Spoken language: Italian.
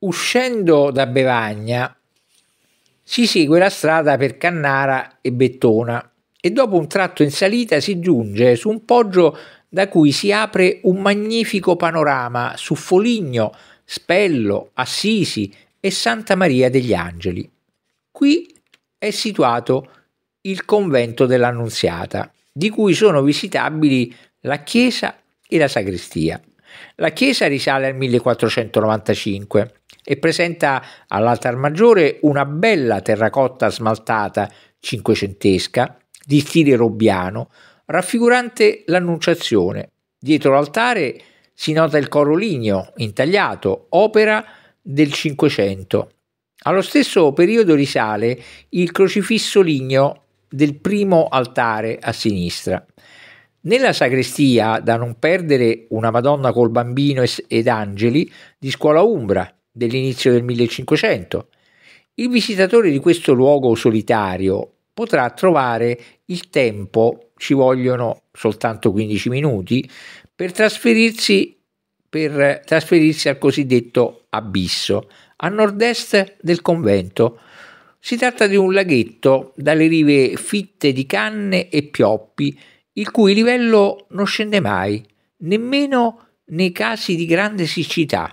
Uscendo da Bevagna si segue la strada per Cannara e Bettona e dopo un tratto in salita si giunge su un poggio da cui si apre un magnifico panorama su Foligno, Spello, Assisi e Santa Maria degli Angeli. Qui è situato il convento dell'Annunziata, di cui sono visitabili la chiesa e la sagrestia. La chiesa risale al 1495 e presenta all'altar maggiore una bella terracotta smaltata cinquecentesca di stile robbiano, raffigurante l'Annunciazione. Dietro l'altare si nota il coro ligneo intagliato, opera del Cinquecento. Allo stesso periodo risale il crocifisso ligneo del primo altare a sinistra. Nella sagrestia, da non perdere una Madonna col bambino ed angeli di scuola umbra, dell'inizio del 1500. Il visitatore di questo luogo solitario potrà trovare il tempo, ci vogliono soltanto 15 minuti, per trasferirsi, per trasferirsi al cosiddetto abisso, a nord-est del convento. Si tratta di un laghetto dalle rive fitte di canne e pioppi, il cui livello non scende mai, nemmeno nei casi di grande siccità.